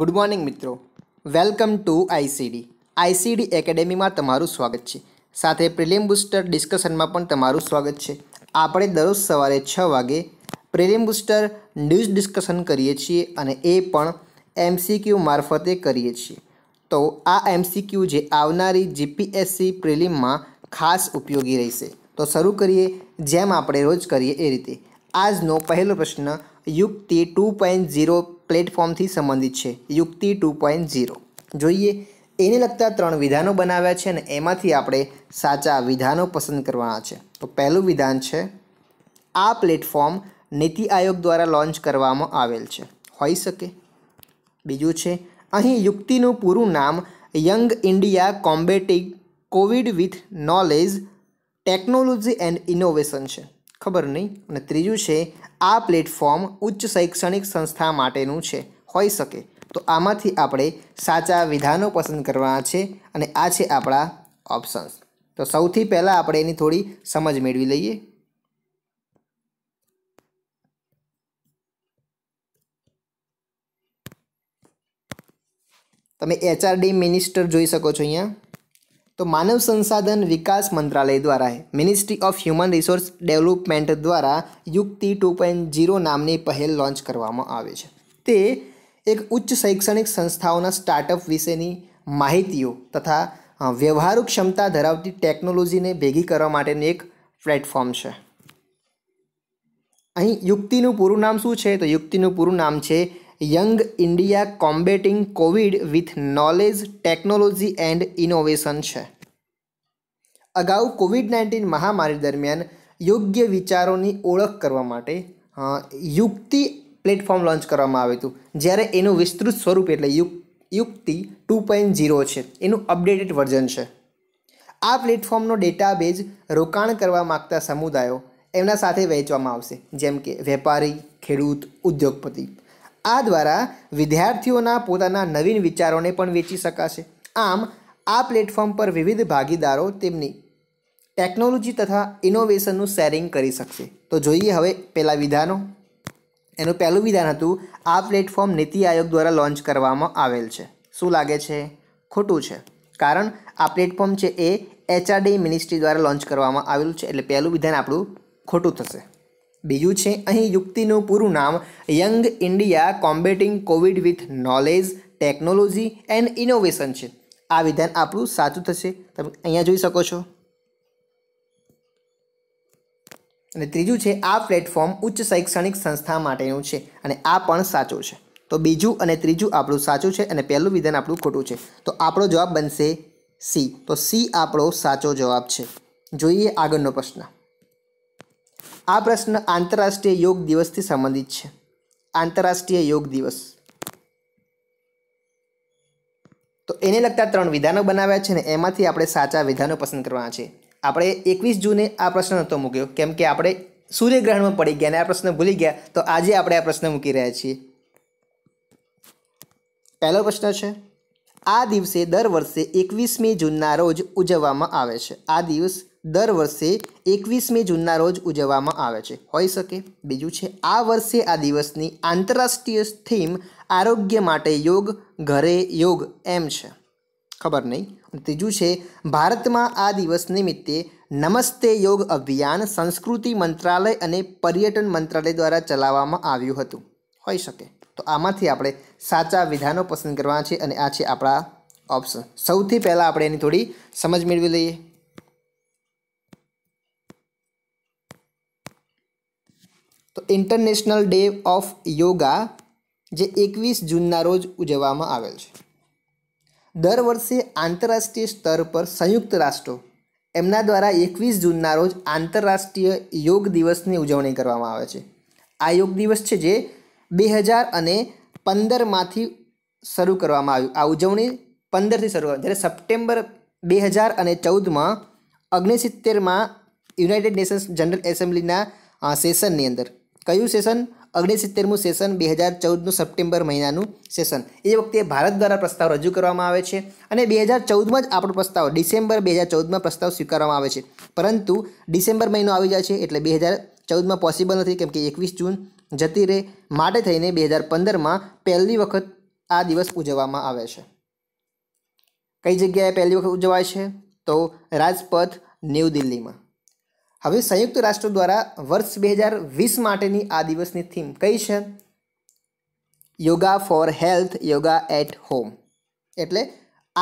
good morning મિત્રો welcome to ICD ICD એકેડેમીમાં તમારું સ્વાગત છે સાથે પ્રિલિમ બુસ્ટર ડિસ્કશનમાં પણ તમારું સ્વાગત છે આપણે દરરોજ સવારે છ વાગે પ્રિલિમ બુસ્ટર ન્યૂઝ ડિસ્કશન કરીએ છીએ અને એ પણ એમસીક્યુ મારફતે કરીએ છીએ તો આ એમસીક્યુ જે આવનારી જીપીએસસી પ્રિલિમમાં ખાસ ઉપયોગી રહેશે તો શરૂ કરીએ જેમ આપણે રોજ કરીએ એ રીતે આજનો પહેલો પ્રશ્ન યુક્તિ ટુ પોઈન્ટ ઝીરો પ્લેટફોર્મથી સંબંધિત છે યુક્તિ ટુ પોઈન્ટ ઝીરો જોઈએ એને લગતા ત્રણ વિધાનો બનાવ્યા છે અને એમાંથી આપણે સાચા વિધાનો પસંદ કરવાના છે તો પહેલું વિધાન છે આ પ્લેટફોર્મ નીતિ આયોગ દ્વારા લોન્ચ કરવામાં આવેલ છે હોઈ શકે બીજું છે અહીં યુક્તિનું પૂરું નામ young India combating COVID with knowledge technology and innovation છે ખબર નહીં અને ત્રીજું છે આ પ્લેટફોર્મ ઉચ્ચ શૈક્ષણિક સંસ્થા માટેનું છે હોઈ શકે તો આમાંથી આપણે સાચા વિધાનો પસંદ કરવાના છે અને આ છે આપણા ઓપ્શન્સ તો સૌથી પહેલાં આપણે એની થોડી સમજ મેળવી લઈએ તમે એચઆરડી મિનિસ્ટર જોઈ શકો છો અહીંયા તો માનવ સંસાધન વિકાસ મંત્રાલય દ્વારા ministry of human resource development દ્વારા યુક્તિ ટુ પોઈન્ટ ઝીરો નામની પહેલ લોન્ચ કરવામાં આવે છે તે એક ઉચ્ચ શૈક્ષણિક સંસ્થાઓના સ્ટાર્ટઅપ વિશેની માહિતીઓ તથા વ્યવહારુ ક્ષમતા ધરાવતી ટેકનોલોજીને ભેગી કરવા માટેનું એક પ્લેટફોર્મ છે અહીં યુક્તિનું પૂરું નામ શું છે તો યુક્તિનું પૂરું નામ છે young India combating COVID with knowledge technology and innovation છે અગાઉ કોવિડ નાઇન્ટીન મહામારી દરમિયાન યોગ્ય વિચારોની ઓળખ કરવા માટે યુક્તિ પ્લેટફોર્મ લોન્ચ કરવામાં આવ્યું હતું જ્યારે એનું વિસ્તૃત સ્વરૂપ એટલે યુ યુક્તિ ટુ પોઈન્ટ ઝીરો છે એનું અપડેટેડ વર્ઝન છે આ પ્લેટફોર્મનો ડેટાબેઝ રોકાણ કરવા માગતા સમુદાયો એમના સાથે વહેંચવામાં આવશે જેમ કે વેપારી ખેડૂત ઉદ્યોગપતિ આ દ્વારા વિદ્યાર્થીઓના પોતાના નવીન વિચારોને પણ વેચી શકાશે આમ આ પ્લેટફોર્મ પર વિવિધ ભાગીદારો તેમની ટેકનોલોજી તથા ઇનોવેશનનું શેરિંગ કરી શકશે તો જોઈએ હવે પહેલાં વિધાનો એનું પહેલું વિધાન હતું આ પ્લેટફોર્મ નીતિ આયોગ દ્વારા લોન્ચ કરવામાં આવેલ છે શું લાગે છે ખોટું છે કારણ આ પ્લેટફોર્મ છે એ એચઆરડી મિનિસ્ટ્રી દ્વારા લોન્ચ કરવામાં આવેલું છે એટલે પહેલું વિધાન આપણું ખોટું થશે બીજું છે અહીં યુક્તિનું પૂરું નામ young India combating COVID with knowledge technology and innovation છે આ વિધાન આપણું સાચું થશે તમે અહીંયા જોઈ શકો છો અને ત્રીજું છે આ પ્લેટફોર્મ ઉચ્ચ શૈક્ષણિક સંસ્થા માટેનું છે અને આ પણ સાચું છે તો બીજું અને ત્રીજું આપણું સાચું છે અને પહેલું વિધાન આપણું ખોટું છે તો આપણો જવાબ બનશે સી તો સી આપણો સાચો જવાબ છે જોઈએ આગળનો પ્રશ્ન આ પ્રશ્ન આંતરરાષ્ટ્રીય યોગ દિવસથી સંબંધિત છે આંતરરાષ્ટ્રીય યોગ દિવસ તો એને લગતા ત્રણ વિધાનો બનાવ્યા છે ને એમાંથી આપણે સાચા વિધાનો પસંદ કરવાના છે આપણે એકવીસ જૂને આ પ્રશ્ન નહોતો મૂક્યો કેમ કે આપણે સૂર્યગ્રહણમાં પડી ગયા અને આ પ્રશ્ન ભૂલી ગયા તો આજે આપણે આ પ્રશ્ન મૂકી રહ્યા છીએ પહેલો પ્રશ્ન છે આ દિવસે દર વર્ષે એકવીસમી જૂનના રોજ ઉજવવામાં આવે છે આ દિવસ દર વર્ષે એકવીસમી જૂનના રોજ ઉજવવામાં આવે છે હોઈ શકે બીજું છે આ વર્ષે આ દિવસની આંતરરાષ્ટ્રીય થીમ આરોગ્ય માટે યોગ ઘરે યોગ એમ છે ખબર નહીં ત્રીજું છે ભારતમાં આ દિવસ નિમિત્તે નમસ્તે યોગ અભિયાન સંસ્કૃતિ મંત્રાલય અને પર્યટન મંત્રાલય દ્વારા ચલાવવામાં આવ્યું હતું હોઈ શકે તો આમાંથી આપણે સાચા વિધાનો પસંદ કરવાના છે અને આ છે આપણા ઓપ્શન સૌથી પહેલાં આપણે એની થોડી સમજ મેળવી લઈએ તો ઇન્ટરનેશનલ ડે ઓફ યોગા જે એકવીસ જૂનના રોજ ઉજવવામાં આવેલ છે દર વર્ષે આંતરરાષ્ટ્રીય સ્તર પર સંયુક્ત રાષ્ટ્રો એમના દ્વારા એકવીસ જૂનના રોજ આંતરરાષ્ટ્રીય યોગ દિવસની ઉજવણી કરવામાં આવે છે આ યોગ દિવસ છે જે બે હજાર અને પંદરમાંથી શરૂ કરવામાં આવ્યું આ ઉજવણી પંદરથી શરૂ જ્યારે સપ્ટેમ્બર બે હજાર અને ચૌદમાં ઓગણસિત્તેરમાં યુનાઇટેડ નેશન્સ જનરલ એસેમ્બલીના સેશનની અંદર કયું સેશન ઓગણસિત્તેરમું સેશન બે હજાર ચૌદનું સપ્ટેમ્બર મહિનાનું સેશન એ વખતે ભારત દ્વારા પ્રસ્તાવ રજૂ કરવામાં આવે છે અને બે હજાર ચૌદમાં જ આપણો પ્રસ્તાવ ડિસેમ્બર બે હજાર ચૌદમાં પ્રસ્તાવ સ્વીકારવામાં આવે છે પરંતુ ડિસેમ્બર મહિનો આવી જાય છે એટલે બે હજાર ચૌદમાં પોસિબલ નથી કેમ કે એકવીસ જૂન જતી રહે માટે થઈને બે હજાર પંદરમાં પહેલી વખત આ દિવસ ઉજવવામાં આવે છે કઈ જગ્યાએ પહેલી વખત ઉજવાય છે તો રાજપથ ન્યૂ દિલ્હીમાં હવે સંયુક્ત રાષ્ટ્ર દ્વારા વર્ષ બે હજાર વીસ માટેની આ દિવસની થીમ કઈ છે yoga for health yoga at home એટલે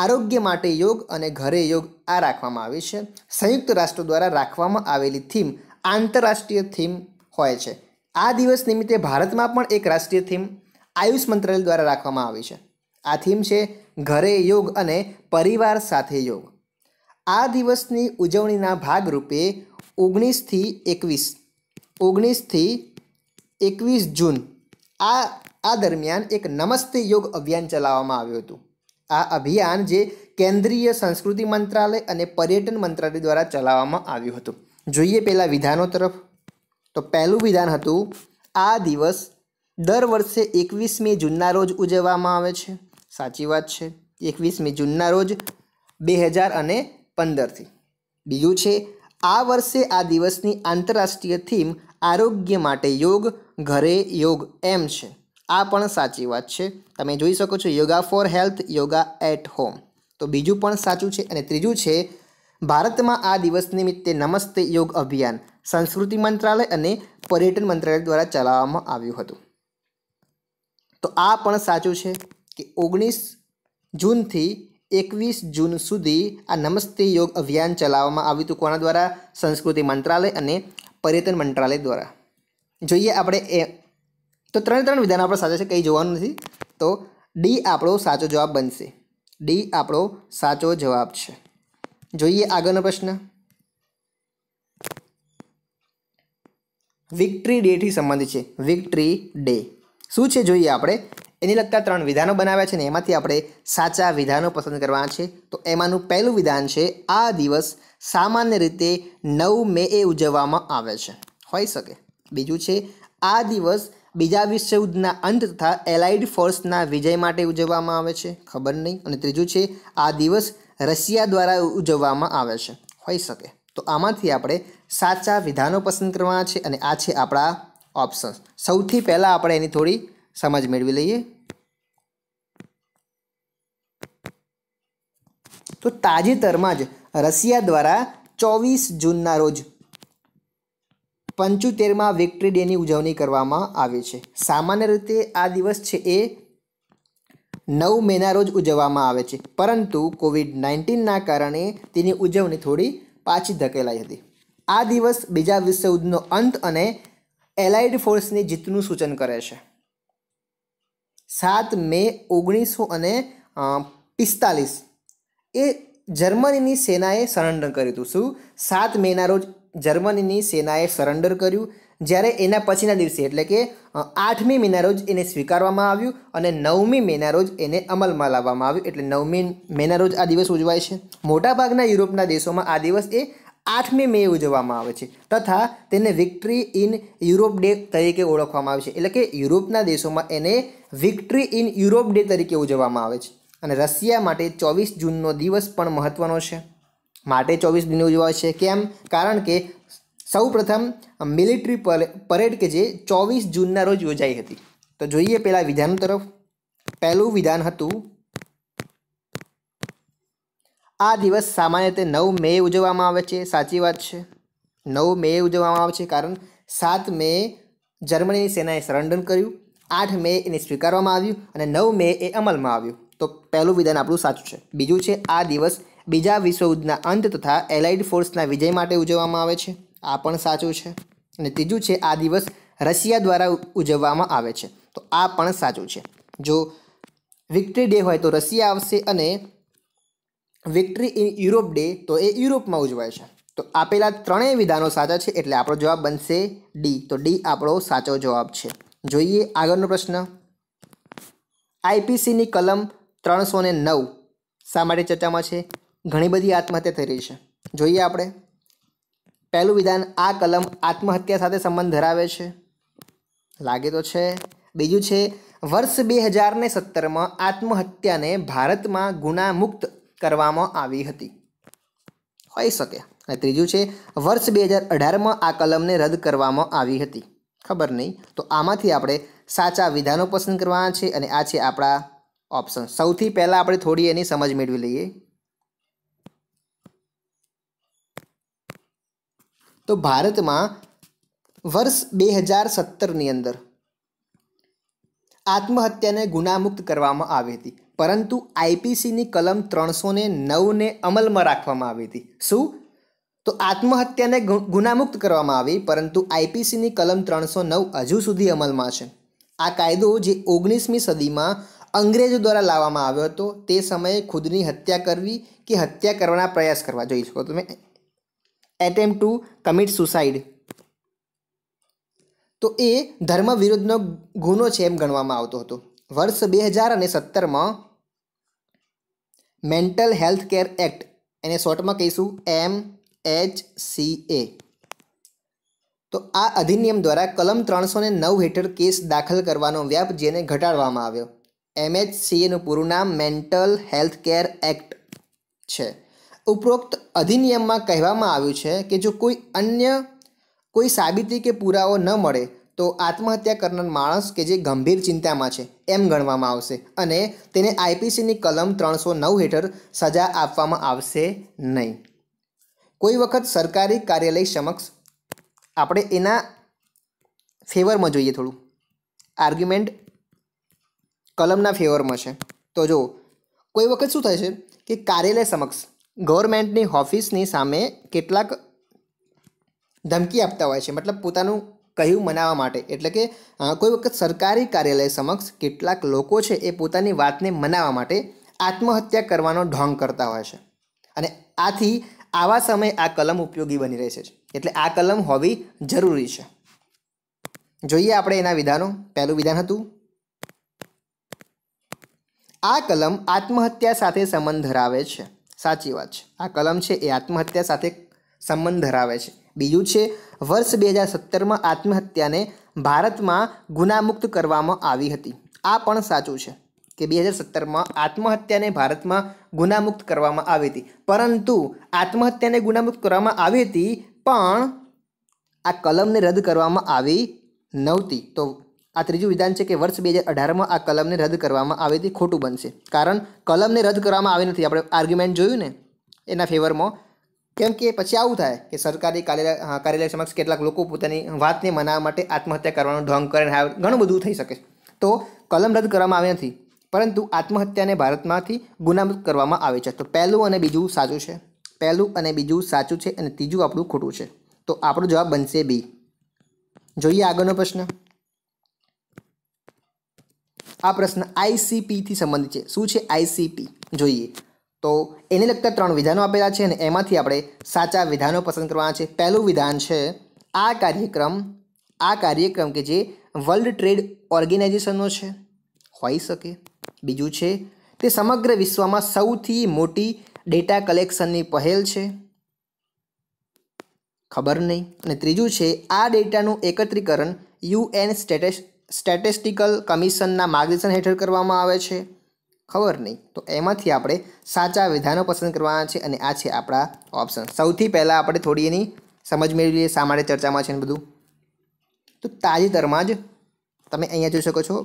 આરોગ્ય માટે યોગ અને ઘરે યોગ આ રાખવામાં આવે છે સંયુક્ત રાષ્ટ્ર દ્વારા રાખવામાં આવેલી થીમ આંતરરાષ્ટ્રીય થીમ હોય છે આ દિવસ નિમિત્તે ભારતમાં પણ એક રાષ્ટ્રીય થીમ આયુષ મંત્રાલય દ્વારા રાખવામાં આવી છે આ થીમ છે ઘરે યોગ અને પરિવાર સાથે યોગ આ દિવસની ઉજવણીના ભાગરૂપે ઓગણીસથી એકવીસ ઓગણીસથી એકવીસ જૂન આ આ દરમિયાન એક નમસ્તે યોગ અભિયાન ચલાવવામાં આવ્યું હતું આ અભિયાન જે કેન્દ્રીય સંસ્કૃતિ મંત્રાલય અને પર્યટન મંત્રાલય દ્વારા ચલાવવામાં આવ્યું હતું જોઈએ પહેલાં વિધાનો તરફ તો પહેલું વિધાન હતું આ દિવસ દર વર્ષે એકવીસમી જૂનના રોજ ઉજવવામાં આવે છે સાચી વાત છે એકવીસમી જૂનના રોજ બે હજાર અને પંદરથી બીજું છે આ વર્ષે આ દિવસની આંતરરાષ્ટ્રીય થીમ આરોગ્ય માટે યોગ ઘરે યોગ એમ છે આ પણ સાચી વાત છે તમે જોઈ શકો છો yoga for health yoga at home તો બીજું પણ સાચું છે અને ત્રીજું છે ભારતમાં આ દિવસ નિમિત્તે નમસ્તે યોગ અભિયાન સંસ્કૃતિ મંત્રાલય અને પર્યટન મંત્રાલય દ્વારા ચલાવવામાં આવ્યું હતું તો આ પણ સાચું છે કે ઓગણીસ જૂનથી એકવીસ જૂન સુધી આ નમસ્તે યોગ અભિયાન ચલાવવામાં આવ્યું હતું કોના દ્વારા સંસ્કૃતિ મંત્રાલય અને પર્યટન મંત્રાલય દ્વારા જોઈએ આપણે એ તો ત્રણે ત્રણ વિધાન આપણે સાચા છે કંઈ જોવાનું નથી તો ડી આપણો સાચો જવાબ બનશે ડી આપણો સાચો જવાબ છે જોઈએ આગળનો પ્રશ્ન વિક્ટરી ડેથી સંબંધિત છે વિક્ટ્રી ડે શું છે જોઈએ આપણે એની લગતા ત્રણ વિધાનો બનાવ્યા છે ને એમાંથી આપણે સાચા વિધાનો પસંદ કરવાના છે તો એમાંનું પહેલું વિધાન છે આ દિવસ સામાન્ય રીતે નવ મે એ ઉજવવામાં આવે છે હોઈ શકે બીજું છે આ દિવસ બીજા વિશ્વયુદ્ધના અંત તથા એલાઇડ ફોર્સના વિજય માટે ઉજવવામાં આવે છે ખબર નહીં અને ત્રીજું છે આ દિવસ રશિયા દ્વારા ઉજવવામાં આવે છે હોઈ શકે તો આમાંથી આપણે સાચા વિધાનો પસંદ કરવાના છે અને આ છે આપણા ઓપ્શન્સ સૌથી પહેલાં આપણે એની થોડી સમજ મેળવી લઈએ તો તાજેતરમાં જ રશિયા દ્વારા ચોવીસ જૂનના રોજ પંચોતેરમાં વિક્ટરી ડેની ઉજવણી કરવામાં આવે છે સામાન્ય રીતે આ દિવસ છે એ નવ મેના રોજ ઉજવવામાં આવે છે પરંતુ કોવિડ નાઇન્ટીનના કારણે તેની ઉજવણી થોડી પાછી ધકેલાઈ હતી આ દિવસ બીજા વિશ્વયુદ્ધનો અંત અને એલાઇડ ફોર્સની જીતનું સૂચન કરે છે સાત મે ઓગણીસો અને પિસ્તાલીસ એ જર્મનીની સેનાએ સરેન્ડર કર્યું હતું શું સાત મેના રોજ જર્મનીની સેનાએ સરેન્ડર કર્યું જ્યારે એના પછીના દિવસે એટલે કે આઠમી મેના રોજ એને સ્વીકારવામાં આવ્યું અને નવમી મેના રોજ એને અમલમાં લાવવામાં આવ્યું એટલે નવમી મેના રોજ આ દિવસ ઉજવાય છે મોટાભાગના યુરોપના દેશોમાં આ દિવસ એ આઠમી મે ઉજવવામાં આવે છે તથા તેને વિક્ટરી ઇન યુરોપ ડે તરીકે ઓળખવામાં આવે છે એટલે કે યુરોપના દેશોમાં એને વિક્ટરી ઇન યુરોપ ડે તરીકે ઉજવવામાં આવે છે અને રશિયા માટે ચોવીસ જૂનનો દિવસ પણ મહત્ત્વનો છે માટે ચોવીસ જૂને ઉજવાય છે કેમ કારણ કે સૌપ્રથમ મિલિટરી પરેડ કે જે ચોવીસ જૂનના રોજ યોજાઈ હતી તો જોઈએ પહેલાં વિધાન તરફ પહેલું વિધાન હતું આ દિવસ સામાન્ય રીતે નવ મે ઉજવવામાં આવે છે સાચી વાત છે નવ મે ઉજવવામાં આવે છે કારણ સાત મે જર્મનીની સેનાએ સરેન્ડર કર્યું આઠ મે એને સ્વીકારવામાં આવ્યું અને નવ મે એ અમલમાં આવ્યું તો પહેલું વિધાન આપણું સાચું છે બીજું છે આ દિવસ બીજા વિશ્વયુદ્ધના અંત તથા એલાઇડ ફોર્સના વિજય માટે ઉજવવામાં આવે છે આ પણ સાચું છે અને ત્રીજું છે આ દિવસ રશિયા દ્વારા ઉજવવામાં આવે છે તો આ પણ સાચું છે જો વિક્ટરી ડે હોય તો રશિયા આવશે અને વિક્ટરી ઇન યુરોપ ડે તો એ યુરોપમાં ઉજવાય છે તો આપેલા ત્રણેય વિધાનો સાચા છે એટલે આપણો જવાબ બનશે ડી તો ડી આપણો સાચો જવાબ છે જોઈએ આગળનો પ્રશ્ન આઈપીસીની કલમ ત્રણસો ને નવ શા માટે ચર્ચામાં છે ઘણી બધી આત્મહત્યા થઈ રહી છે જોઈએ આપણે પહેલું વિધાન આ કલમ આત્મહત્યા સાથે સંબંધ ધરાવે છે લાગે તો છે બીજું છે વર્ષ બે હજાર ને સત્તરમાં આત્મહત્યાને ભારતમાં ગુનામુક્ત કરવામાં આવી હતી હોઈ શકે અને ત્રીજું છે વર્ષ બે હજાર અઢારમાં આ કલમને રદ કરવામાં આવી હતી ખબર નહીં તો આમાંથી આપણે સાચા વિધાનો પસંદ કરવાના છે અને આ છે આપણા ઓપ્શન સૌથી પહેલાં આપણે થોડી એની સમજ મેળવી લઈએ તો ભારતમાં વર્ષ બે હજાર સત્તરની અંદર આત્મહત્યાને ગુનામુક્ત કરવામાં આવી હતી પરંતુ આઈપીસીની કલમ ત્રણસો ને નવને અમલમાં રાખવામાં આવી હતી શું તો આત્મહત્યાને ગુનામુક્ત કરવામાં આવી પરંતુ આઈપીસીની કલમ ત્રણસો નવ હજુ સુધી અમલમાં છે આ કાયદો જે ઓગણીસમી સદીમાં અંગ્રેજો દ્વારા લાવવામાં આવ્યો હતો તે સમયે ખુદની હત્યા કરવી કે હત્યા કરવાના પ્રયાસ કરવા જોઈ શકો તમે એટેમ્પ ટુ કમિટ સુસાઇડ તો એ ધર્મ વિરુદ્ધનો ગુનો છે એમ ગણવામાં આવતો હતો વર્ષ બે હજાર અને સત્તરમાં મેન્ટલ હેલ્થ કેર એક્ટ એને શોર્ટમાં કહીશું એમ એચ સી એ તો આ અધિનિયમ દ્વારા કલમ ત્રણસો નવ હેઠળ કેસ દાખલ કરવાનો વ્યાપ જેને ઘટાડવામાં આવ્યો એમએચસીએનું પૂરું નામ મેન્ટલ હેલ્થ કેર એક્ટ છે ઉપરોક્ત અધિનિયમમાં કહેવામાં આવ્યું છે કે જો કોઈ અન્ય કોઈ સાબિતી કે પુરાવો ન મળે તો આત્મહત્યા કરનાર માણસ કે જે ગંભીર ચિંતામાં છે એમ ગણવામાં આવશે અને તેને આઈપીસીની કલમ ત્રણસો નવ હેઠળ સજા આપવામાં આવશે નહીં કોઈ વખત સરકારી કાર્યાલય સમક્ષ આપણે એના ફેવરમાં જોઈએ થોડું આર્ગ્યુમેન્ટ કલમના ફેવરમાં છે તો જો કોઈ વખત શું થાય છે કે કાર્યાલય સમક્ષ ગવર્મેન્ટની ઓફિસની સામે કેટલાક ધમકી આપતા હોય છે મતલબ પોતાનું કહ્યું મનાવવા માટે એટલે કે કોઈ વખત સરકારી કાર્યાલય સમક્ષ કેટલાક લોકો છે એ પોતાની વાતને મનાવવા માટે આત્મહત્યા કરવાનો ઢોંગ કરતા હોય છે અને આથી આવા સમયે આ કલમ ઉપયોગી બની રહેશે એટલે આ કલમ હોવી જરૂરી છે જોઈએ આપણે એના વિધાનો પહેલું વિધાન હતું આ કલમ આત્મહત્યા સાથે સંબંધ ધરાવે છે સાચી વાત છે આ કલમ છે એ આત્મહત્યા સાથે સંબંધ ધરાવે છે બીજું છે વર્ષ બે હજાર સત્તરમાં આત્મહત્યાને ભારતમાં ગુનામુક્ત કરવામાં આવી હતી આ પણ સાચું છે કે બે હજાર સત્તરમાં આત્મહત્યાને ભારતમાં ગુનામુક્ત કરવામાં આવી હતી પરંતુ આત્મહત્યાને ગુનામુક્ત કરવામાં આવી હતી પણ આ કલમને રદ કરવામાં આવી નહોતી તો આ ત્રીજું વિધાન છે કે વર્ષ બે હજાર અઢારમાં આ કલમને રદ કરવામાં આવે હતી ખોટું બનશે કારણ કલમને રદ કરવામાં આવી નથી આપણે આર્ગ્યુમેન્ટ જોયું ને એના ફેવરમાં કેમ કે પછી આવું થાય કે સરકારી કાર્યાલય કાર્યાલય સમક્ષ કેટલાક લોકો પોતાની વાતને મનાવવા માટે આત્મહત્યા કરવાનો ઢોંગ કરીને આવે ઘણું બધું થઈ શકે તો કલમ રદ કરવામાં આવી નથી પરંતુ આત્મહત્યાને ભારતમાંથી ગુનામુક્ત કરવામાં આવે છે તો પહેલું અને બીજું સાચું છે પહેલું અને બીજું સાચું છે અને ત્રીજું આપણું ખોટું છે તો આપણો જવાબ બનશે બી જોઈએ આગળનો પ્રશ્ન આ પ્રશ્ન આઈસીપીથી સંબંધિત છે શું છે આઈસીપી જોઈએ તો એને લગતા ત્રણ વિધાનો આપેલા છે અને એમાંથી આપણે સાચા વિધાનો પસંદ કરવાના છે પહેલું વિધાન છે આ કાર્યક્રમ આ કાર્યક્રમ કે જે વર્લ્ડ ટ્રેડ ઓર્ગેનાઇઝેશનનો છે હોઈ શકે બીજું છે તે સમગ્ર વિશ્વમાં સૌથી મોટી ડેટા કલેક્શનની પહેલ છે ખબર નહીં અને ત્રીજું છે આ ડેટાનું એકત્રીકરણ યુએન સ્ટેટેસ સ્ટેટિસ્ટિકલ કમિશનના માર્ગદર્શન હેઠળ કરવામાં આવે છે ખબર નહીં તો એમાંથી આપણે સાચા વિધાનો પસંદ કરવાના છે અને આ છે આપણા ઓપ્શન સૌથી પહેલાં આપણે થોડી એની સમજ મેળવીએ શા માટે ચર્ચામાં છે ને બધું તો તાજેતરમાં જ તમે અહીંયા જોઈ શકો છો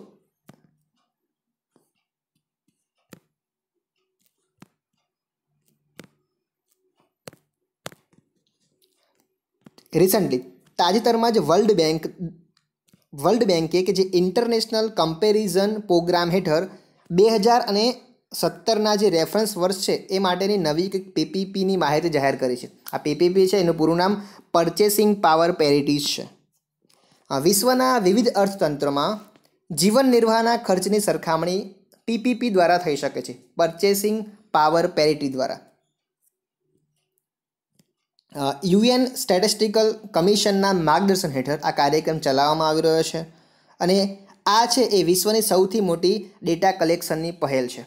રિસન્ટલી તાજેતરમાં જ વર્લ્ડ બેંક વર્લ્ડ બેંકે કે જે ઇન્ટરનેશનલ કમ્પેરિઝન પ્રોગ્રામ હેઠળ બે હજાર અને સત્તરના જે રેફરન્સ વર્ષ છે એ માટેની નવી કંઈક પીપીપીની માહિતી જાહેર કરી છે આ પીપીપી છે એનું પૂરું નામ પરચેસિંગ પાવર પેરિટીઝ છે વિશ્વના વિવિધ અર્થતંત્રમાં જીવન નિર્વાહના ખર્ચની સરખામણી પીપીપી દ્વારા થઈ શકે છે પરચેસિંગ પાવર પેરિટી દ્વારા યુએન સ્ટેટિસ્ટિકલ કમિશનના માર્ગદર્શન હેઠળ આ કાર્યક્રમ ચલાવવામાં આવી રહ્યો છે અને આ છે એ વિશ્વની સૌથી મોટી ડેટા કલેક્શનની પહેલ છે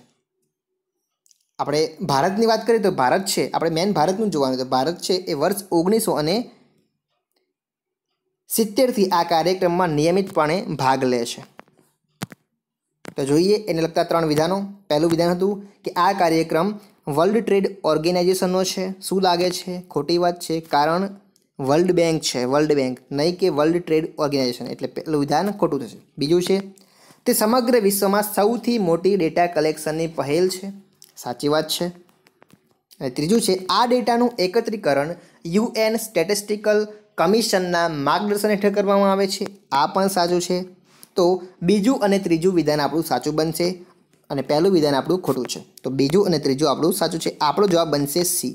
આપણે ભારતની વાત કરીએ તો ભારત છે આપણે મેન ભારતનું જોવાનું તો ભારત છે એ વર્ષ ઓગણીસો અને સિત્તેરથી આ કાર્યક્રમમાં નિયમિતપણે ભાગ લે છે તો જોઈએ એને લગતા ત્રણ વિધાનો પહેલું વિધાન હતું કે આ કાર્યક્રમ વર્લ્ડ ટ્રેડ ઓર્ગેનાઇઝેશનનો છે શું લાગે છે ખોટી વાત છે કારણ વર્લ્ડ બેંક છે વર્લ્ડ બેંક નહીં કે વર્લ્ડ ટ્રેડ ઓર્ગેનાઇઝેશન એટલે પહેલું વિધાન ખોટું થશે બીજું છે તે સમગ્ર વિશ્વમાં સૌથી મોટી ડેટા કલેક્શનની પહેલ છે સાચી વાત છે અને ત્રીજું છે આ ડેટાનું એકત્રીકરણ યુએન સ્ટેટિસ્ટિકલ કમિશનના માર્ગદર્શન હેઠળ કરવામાં આવે છે આ પણ સાચું છે તો બીજું અને ત્રીજું વિધાન આપણું સાચું બનશે અને પહેલું વિધાન આપણું ખોટું છે તો બીજું અને ત્રીજું આપણું સાચું છે આપણો જવાબ બનશે સી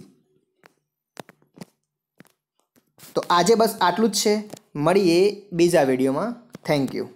તો આજે બસ આટલું જ છે મળીએ બીજા વિડીયોમાં થેન્ક યુ